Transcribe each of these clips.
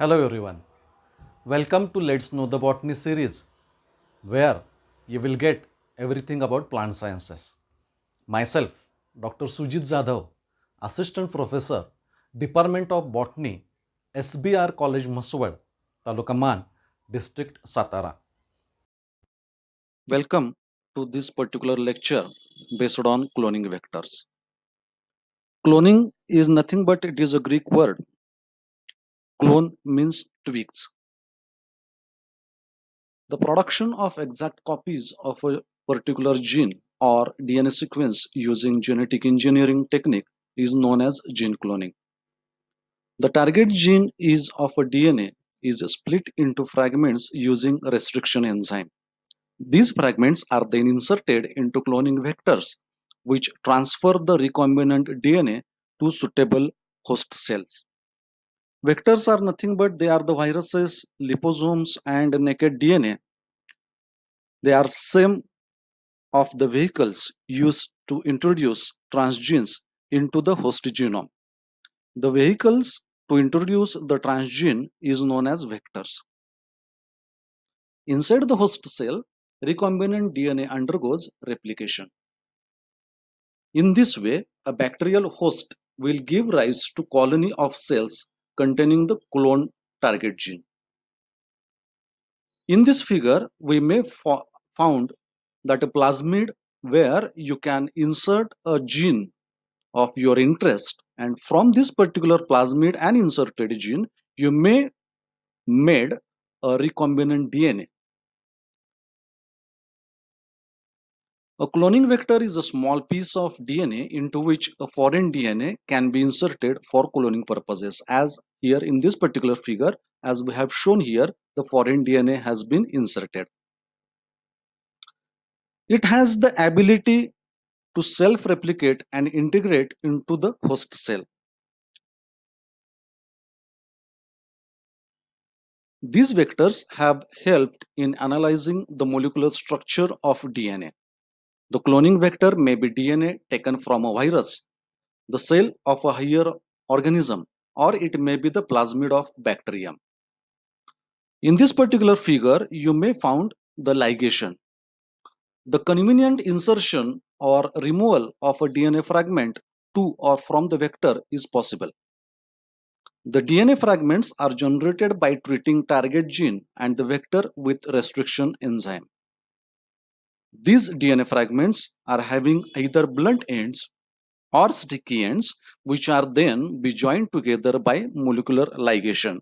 Hello everyone. Welcome to Let's Know the Botany series where you will get everything about plant sciences. Myself, Dr. Sujit Jadhav, Assistant Professor, Department of Botany, SBR College Maswad, Talukaman, District Satara. Welcome to this particular lecture based on cloning vectors. Cloning is nothing but it is a Greek word Clone means twigs. The production of exact copies of a particular gene or DNA sequence using genetic engineering technique is known as gene cloning. The target gene is of a DNA is split into fragments using restriction enzyme. These fragments are then inserted into cloning vectors which transfer the recombinant DNA to suitable host cells. Vectors are nothing but they are the viruses, liposomes and naked DNA. They are same of the vehicles used to introduce transgenes into the host genome. The vehicles to introduce the transgene is known as vectors. Inside the host cell, recombinant DNA undergoes replication. In this way, a bacterial host will give rise to colony of cells containing the clone target gene. In this figure, we may found that a plasmid where you can insert a gene of your interest and from this particular plasmid and inserted gene, you may made a recombinant DNA A cloning vector is a small piece of DNA into which a foreign DNA can be inserted for cloning purposes as here in this particular figure as we have shown here the foreign DNA has been inserted. It has the ability to self-replicate and integrate into the host cell. These vectors have helped in analyzing the molecular structure of DNA. The cloning vector may be DNA taken from a virus, the cell of a higher organism, or it may be the plasmid of bacterium. In this particular figure, you may find the ligation. The convenient insertion or removal of a DNA fragment to or from the vector is possible. The DNA fragments are generated by treating target gene and the vector with restriction enzyme. These DNA fragments are having either blunt ends or sticky ends which are then be joined together by molecular ligation.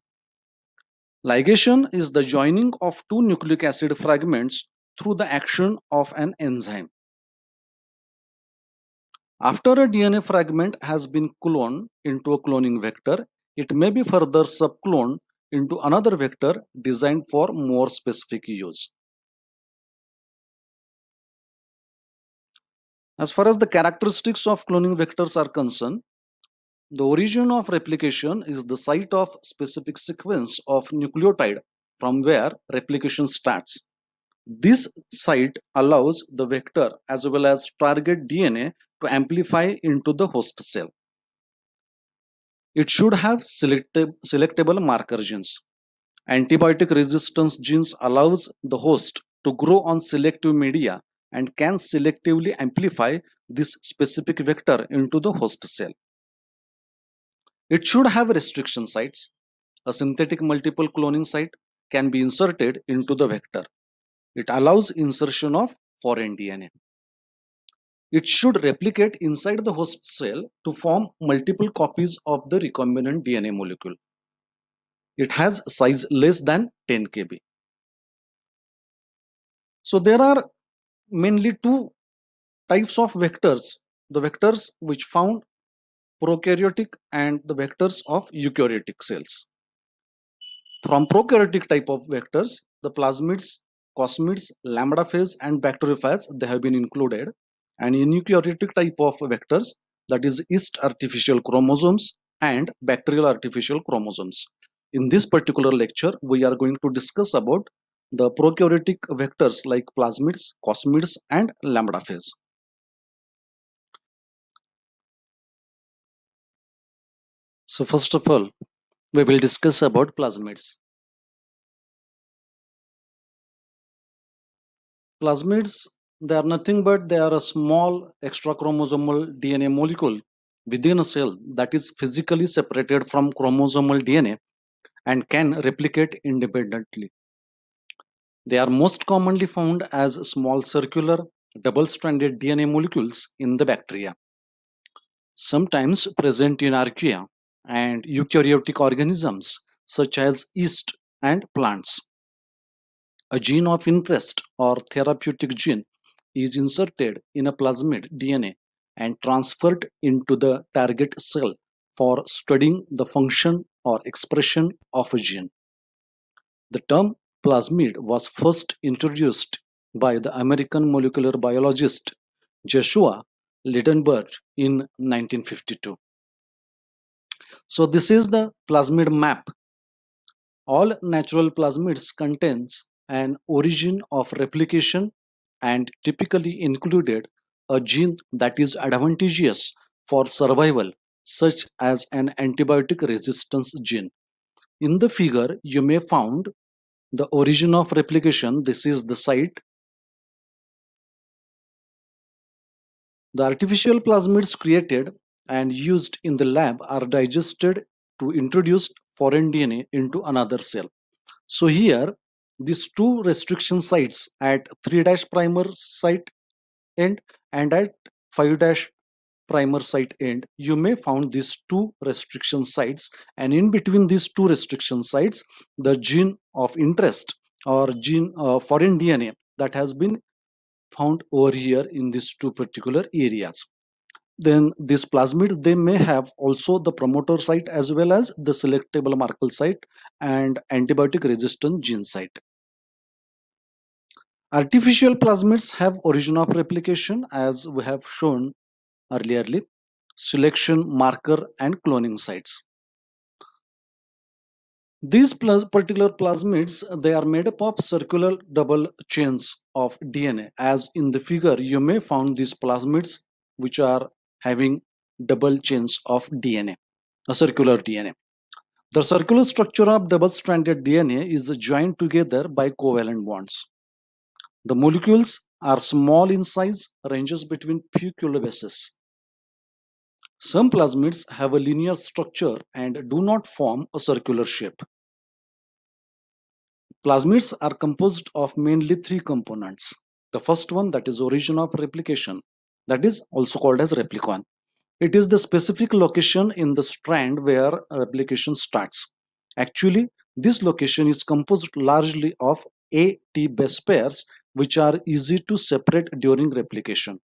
Ligation is the joining of two nucleic acid fragments through the action of an enzyme. After a DNA fragment has been cloned into a cloning vector, it may be further subcloned into another vector designed for more specific use. As far as the characteristics of cloning vectors are concerned, the origin of replication is the site of specific sequence of nucleotide from where replication starts. This site allows the vector as well as target DNA to amplify into the host cell. It should have selectable marker genes. Antibiotic resistance genes allows the host to grow on selective media and can selectively amplify this specific vector into the host cell. It should have restriction sites. A synthetic multiple cloning site can be inserted into the vector. It allows insertion of foreign DNA. It should replicate inside the host cell to form multiple copies of the recombinant DNA molecule. It has size less than 10 kb. So there are mainly two types of vectors the vectors which found prokaryotic and the vectors of eukaryotic cells from prokaryotic type of vectors the plasmids cosmids lambda phase and bacteriophages they have been included and in eukaryotic type of vectors that is yeast artificial chromosomes and bacterial artificial chromosomes in this particular lecture we are going to discuss about the prokaryotic vectors like plasmids, cosmids and lambda phase. So first of all, we will discuss about plasmids. Plasmids, they are nothing but they are a small extra chromosomal DNA molecule within a cell that is physically separated from chromosomal DNA and can replicate independently. They are most commonly found as small circular, double stranded DNA molecules in the bacteria. Sometimes present in archaea and eukaryotic organisms such as yeast and plants. A gene of interest or therapeutic gene is inserted in a plasmid DNA and transferred into the target cell for studying the function or expression of a gene. The term plasmid was first introduced by the American molecular biologist Joshua Lidenberg in 1952. So this is the plasmid map. All natural plasmids contains an origin of replication and typically included a gene that is advantageous for survival such as an antibiotic resistance gene. In the figure you may find the origin of replication, this is the site. The artificial plasmids created and used in the lab are digested to introduce foreign DNA into another cell. So here, these two restriction sites at 3' primer site end and at 5' primer site end you may found these two restriction sites and in between these two restriction sites the gene of interest or gene uh, foreign DNA that has been found over here in these two particular areas then this plasmid they may have also the promoter site as well as the selectable marker site and antibiotic resistant gene site artificial plasmids have origin of replication as we have shown earlierly selection marker and cloning sites these particular plasmids they are made up of circular double chains of dna as in the figure you may find these plasmids which are having double chains of dna a circular dna the circular structure of double stranded dna is joined together by covalent bonds the molecules are small in size, ranges between few kilobases. Some plasmids have a linear structure and do not form a circular shape. Plasmids are composed of mainly three components. The first one that is origin of replication, that is also called as replicon. It is the specific location in the strand where replication starts. Actually, this location is composed largely of A T base pairs which are easy to separate during replication.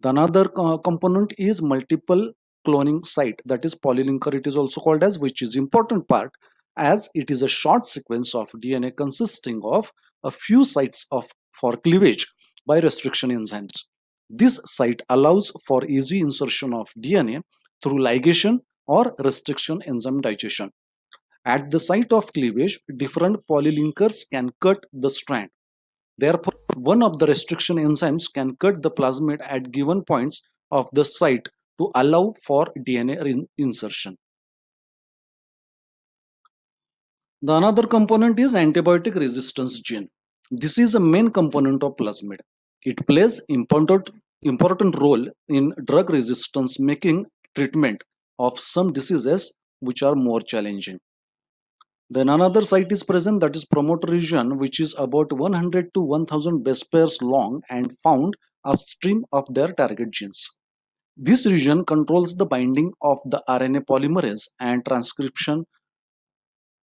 The another co component is multiple cloning site that is polylinker it is also called as which is important part as it is a short sequence of DNA consisting of a few sites of for cleavage by restriction enzymes. This site allows for easy insertion of DNA through ligation or restriction enzyme digestion. At the site of cleavage, different polylinkers can cut the strand Therefore, one of the restriction enzymes can cut the plasmid at given points of the site to allow for DNA insertion. The another component is antibiotic resistance gene. This is a main component of plasmid. It plays important, important role in drug resistance making treatment of some diseases which are more challenging. Then another site is present that is promoter region which is about 100 to 1000 base pairs long and found upstream of their target genes. This region controls the binding of the RNA polymerase and transcription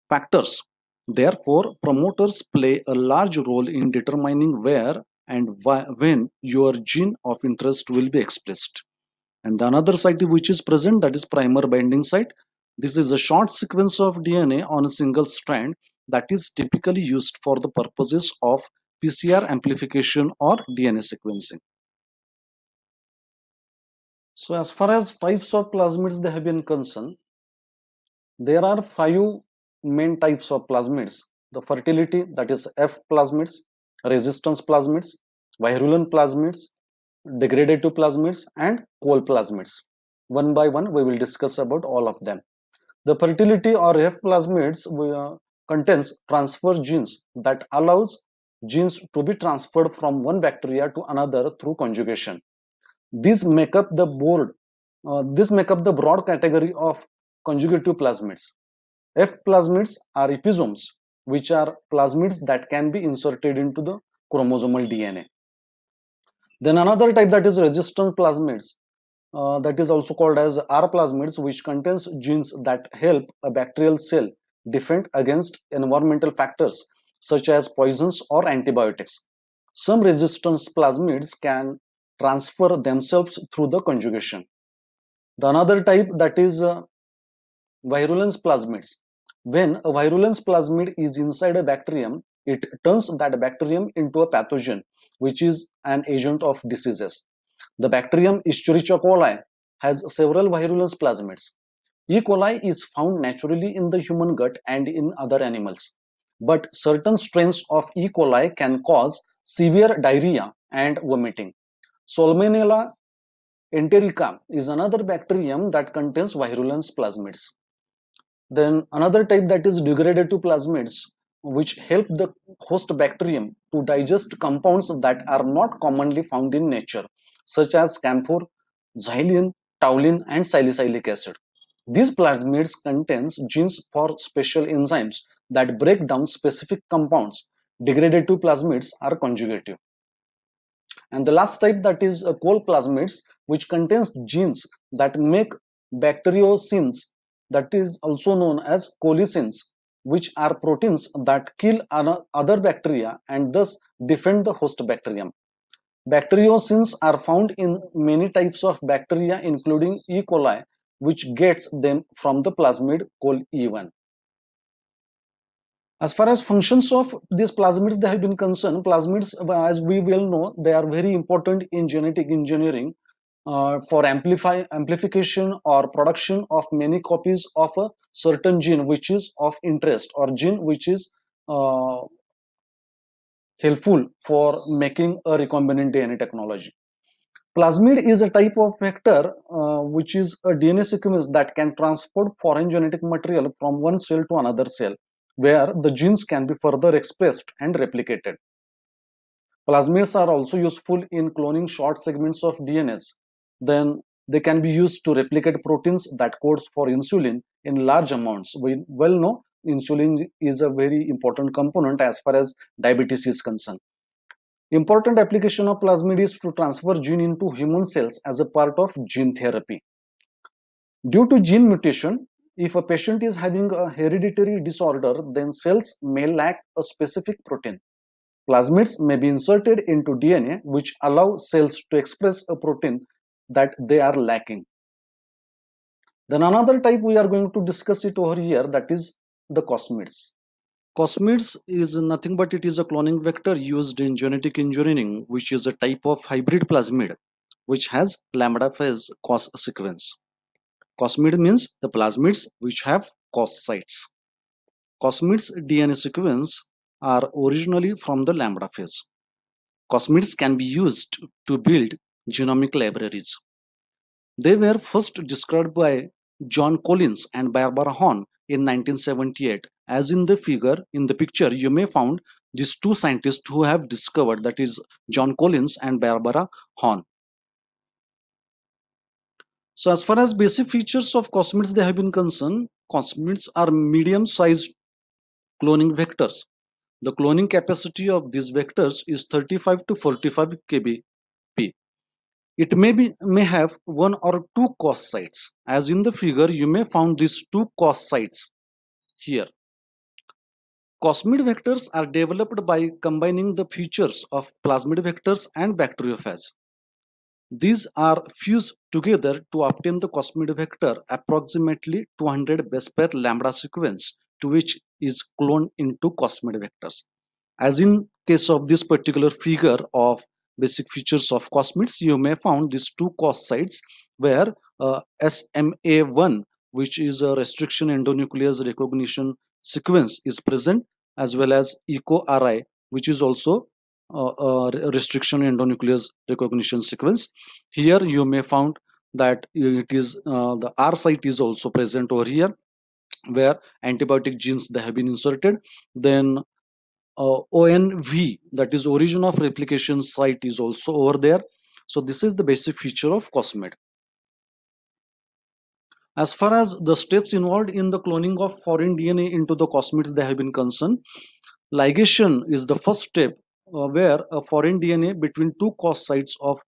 factors. Therefore, promoters play a large role in determining where and when your gene of interest will be expressed. And the another site which is present that is primer binding site this is a short sequence of DNA on a single strand that is typically used for the purposes of PCR amplification or DNA sequencing. So as far as types of plasmids they have been concerned, there are five main types of plasmids. The fertility that is F plasmids, resistance plasmids, virulent plasmids, degradative plasmids and coal plasmids. One by one we will discuss about all of them. The fertility or F plasmids uh, contains transfer genes that allows genes to be transferred from one bacteria to another through conjugation. These make up the board. Uh, this make up the broad category of conjugative plasmids. F plasmids are episomes, which are plasmids that can be inserted into the chromosomal DNA. Then another type that is resistance plasmids uh, that is also called as R plasmids which contains genes that help a bacterial cell defend against environmental factors such as poisons or antibiotics. Some resistance plasmids can transfer themselves through the conjugation. The another type that is uh, virulence plasmids. When a virulence plasmid is inside a bacterium, it turns that bacterium into a pathogen which is an agent of diseases the bacterium Escherichia coli has several virulence plasmids. E. coli is found naturally in the human gut and in other animals. But certain strains of E. coli can cause severe diarrhea and vomiting. Salmonella enterica is another bacterium that contains virulence plasmids. Then another type that is degraded to plasmids which help the host bacterium to digest compounds that are not commonly found in nature such as camphor, xylene, taulin, and salicylic acid. These plasmids contains genes for special enzymes that break down specific compounds. Degraded to plasmids are conjugative. And the last type that is uh, coal plasmids which contains genes that make bacteriocins that is also known as colicins which are proteins that kill other bacteria and thus defend the host bacterium. Bacteriocins are found in many types of bacteria including E. coli which gets them from the plasmid called e one As far as functions of these plasmids they have been concerned, plasmids as we well know they are very important in genetic engineering uh, for amplify, amplification or production of many copies of a certain gene which is of interest or gene which is uh, helpful for making a recombinant DNA technology. Plasmid is a type of vector uh, which is a DNA sequence that can transport foreign genetic material from one cell to another cell, where the genes can be further expressed and replicated. Plasmids are also useful in cloning short segments of DNA. Then they can be used to replicate proteins that codes for insulin in large amounts. We well know insulin is a very important component as far as diabetes is concerned. Important application of plasmid is to transfer gene into human cells as a part of gene therapy. Due to gene mutation, if a patient is having a hereditary disorder, then cells may lack a specific protein. Plasmids may be inserted into DNA, which allow cells to express a protein that they are lacking. Then another type we are going to discuss it over here that is the cosmids. Cosmids is nothing but it is a cloning vector used in genetic engineering, which is a type of hybrid plasmid, which has lambda phase cos sequence. Cosmid means the plasmids which have cos sites. Cosmids DNA sequence are originally from the lambda phase. Cosmids can be used to build genomic libraries. They were first described by John Collins and Barbara Horn in 1978. As in the figure, in the picture, you may find these two scientists who have discovered that is John Collins and Barbara Horn. So as far as basic features of cosmids they have been concerned, cosmids are medium-sized cloning vectors. The cloning capacity of these vectors is 35 to 45 kb it may, be, may have one or two cost sites. As in the figure, you may find these two cost sites here. Cosmid vectors are developed by combining the features of plasmid vectors and bacteriophage. These are fused together to obtain the cosmid vector approximately 200 base pair lambda sequence to which is cloned into cosmid vectors. As in case of this particular figure of basic features of cosmids, you may find these two cost sites where uh, SMA1, which is a restriction endonuclease recognition sequence is present as well as ECO-RI, which is also uh, restriction endonuclease recognition sequence. Here you may find that it is uh, the R site is also present over here where antibiotic genes they have been inserted. Then uh, ONV, that is origin of replication site is also over there. So this is the basic feature of cosmid. As far as the steps involved in the cloning of foreign DNA into the cosmid they have been concerned, ligation is the first step uh, where a foreign DNA between two COS sites of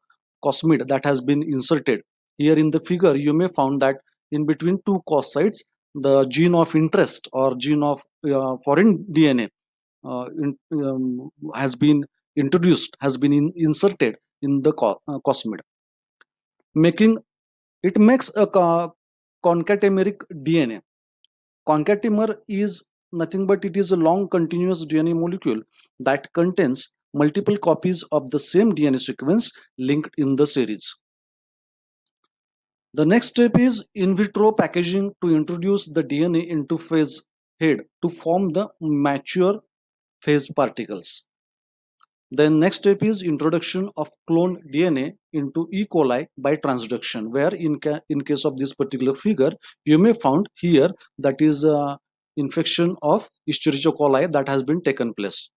cosmid that has been inserted. Here in the figure, you may find that in between two COS sites, the gene of interest or gene of uh, foreign DNA uh, in, um, has been introduced, has been in, inserted in the co uh, cosmid, making it makes a co DNA. Concatemer is nothing but it is a long continuous DNA molecule that contains multiple copies of the same DNA sequence linked in the series. The next step is in vitro packaging to introduce the DNA into phase head to form the mature phased particles. Then next step is introduction of cloned DNA into E. coli by transduction, where in, ca in case of this particular figure, you may found here that is uh, infection of Escherichia coli that has been taken place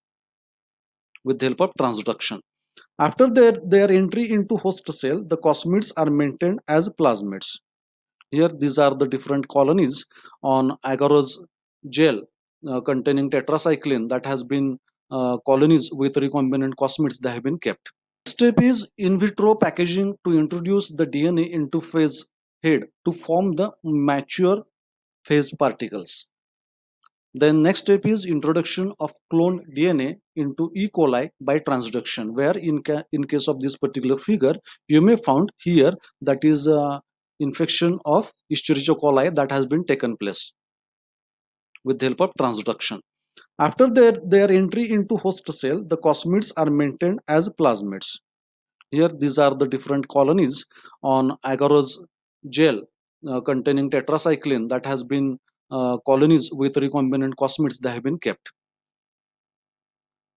with the help of transduction. After their, their entry into host cell, the cosmids are maintained as plasmids. Here, these are the different colonies on agarose gel uh, containing tetracycline that has been uh, colonies with recombinant cosmids that have been kept. Step is in vitro packaging to introduce the DNA into phase head to form the mature phase particles. Then next step is introduction of cloned DNA into E. coli by transduction, where in, ca in case of this particular figure, you may found here that is uh, infection of Escherichia coli that has been taken place with the help of transduction. After their, their entry into host cell, the cosmids are maintained as plasmids. Here, these are the different colonies on agarose gel uh, containing tetracycline that has been uh, colonies with recombinant cosmids that have been kept.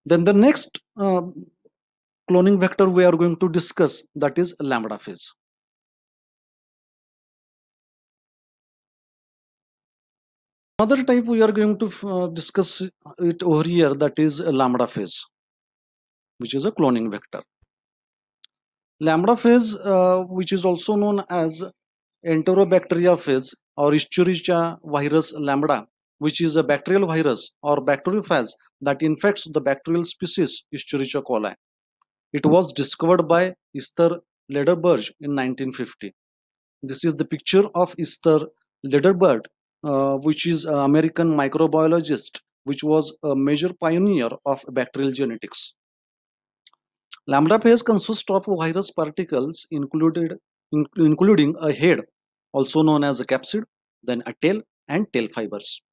Then the next uh, cloning vector we are going to discuss that is lambda phase. Another type we are going to uh, discuss it over here that is lambda phase which is a cloning vector. Lambda phase uh, which is also known as enterobacteria phase or Escherichia virus lambda which is a bacterial virus or bacteriophage that infects the bacterial species Escherichia coli. It was discovered by Esther Lederberg in 1950. This is the picture of Esther Lederberg uh, which is an American microbiologist, which was a major pioneer of bacterial genetics. Lambda phase consists of virus particles included, in, including a head, also known as a capsid, then a tail and tail fibers.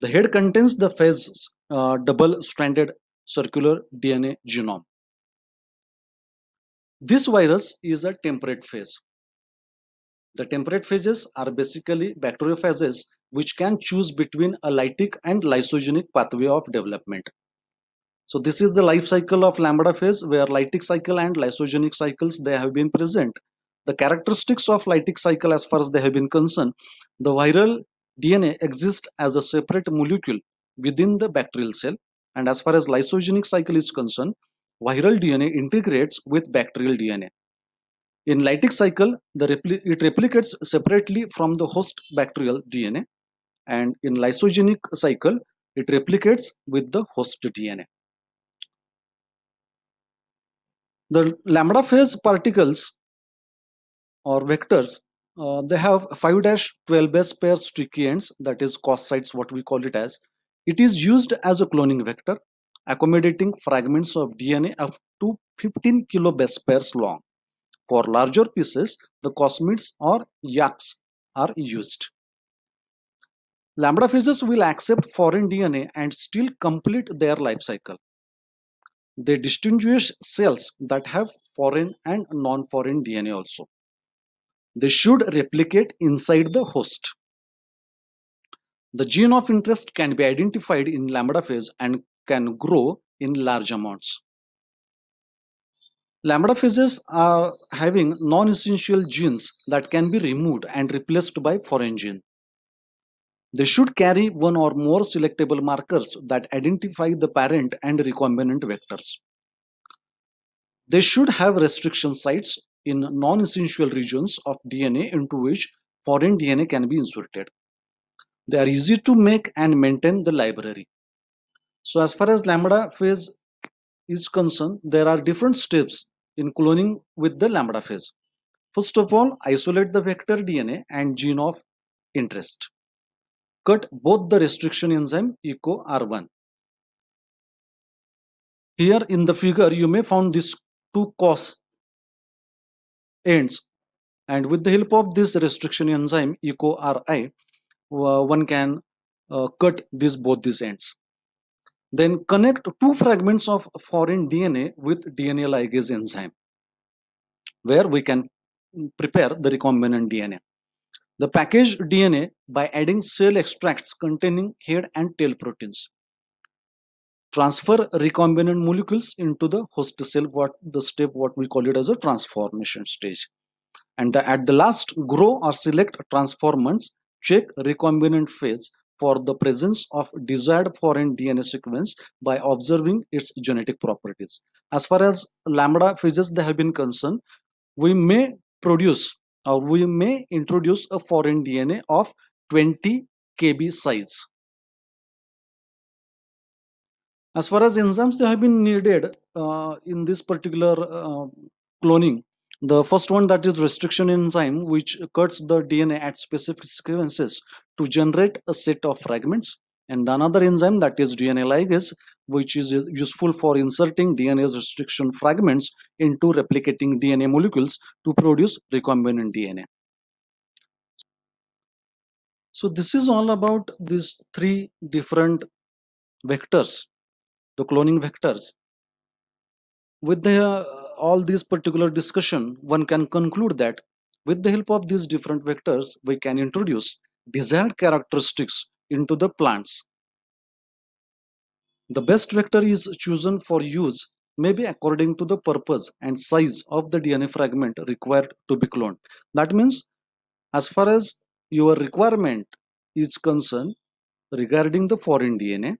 The head contains the phase's uh, double-stranded circular DNA genome. This virus is a temperate phase. The temperate phases are basically bacterial phases which can choose between a lytic and lysogenic pathway of development. So this is the life cycle of lambda phase where lytic cycle and lysogenic cycles they have been present. The characteristics of lytic cycle as far as they have been concerned, the viral DNA exists as a separate molecule within the bacterial cell and as far as lysogenic cycle is concerned, viral DNA integrates with bacterial DNA in lytic cycle, repli it replicates separately from the host bacterial DNA. And in lysogenic cycle, it replicates with the host DNA. The lambda phase particles or vectors, uh, they have 5-12 base pair sticky ends, that is cos sites, what we call it as. It is used as a cloning vector, accommodating fragments of DNA up to 15 kilobase pairs long. For larger pieces, the cosmids or yaks are used. Lambda phases will accept foreign DNA and still complete their life cycle. They distinguish cells that have foreign and non-foreign DNA also. They should replicate inside the host. The gene of interest can be identified in lambda phase and can grow in large amounts. Lambda phages are having non-essential genes that can be removed and replaced by foreign gene. They should carry one or more selectable markers that identify the parent and recombinant vectors. They should have restriction sites in non-essential regions of DNA into which foreign DNA can be inserted. They are easy to make and maintain the library. So as far as lambda phase is concerned, there are different steps in cloning with the lambda phase. First of all, isolate the vector DNA and gene of interest. Cut both the restriction enzyme ECO R1. Here in the figure, you may find these two cos ends and with the help of this restriction enzyme ECO RI, uh, one can uh, cut these both these ends. Then connect two fragments of foreign DNA with DNA ligase enzyme, where we can prepare the recombinant DNA. The packaged DNA by adding cell extracts containing head and tail proteins. Transfer recombinant molecules into the host cell, what the step what we call it as a transformation stage. And the, at the last, grow or select transformants, check recombinant phase for the presence of desired foreign DNA sequence by observing its genetic properties. As far as lambda phases they have been concerned, we may produce or we may introduce a foreign DNA of 20 kb size. As far as enzymes they have been needed uh, in this particular uh, cloning, the first one that is restriction enzyme which cuts the DNA at specific sequences to generate a set of fragments and another enzyme that is DNA ligase which is useful for inserting DNA restriction fragments into replicating DNA molecules to produce recombinant DNA. So this is all about these three different vectors, the cloning vectors. With the all these particular discussion, one can conclude that with the help of these different vectors, we can introduce desired characteristics into the plants. The best vector is chosen for use may be according to the purpose and size of the DNA fragment required to be cloned. That means as far as your requirement is concerned regarding the foreign DNA,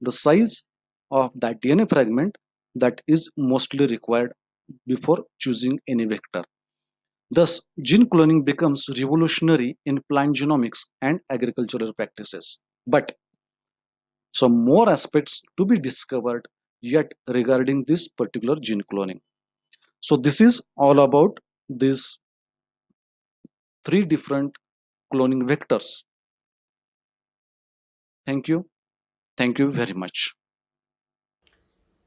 the size of that DNA fragment that is mostly required before choosing any vector. Thus, gene cloning becomes revolutionary in plant genomics and agricultural practices. But some more aspects to be discovered yet regarding this particular gene cloning. So this is all about these three different cloning vectors. Thank you. Thank you very much.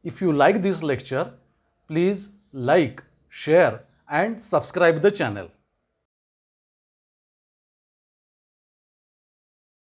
If you like this lecture, please like, share and subscribe the channel.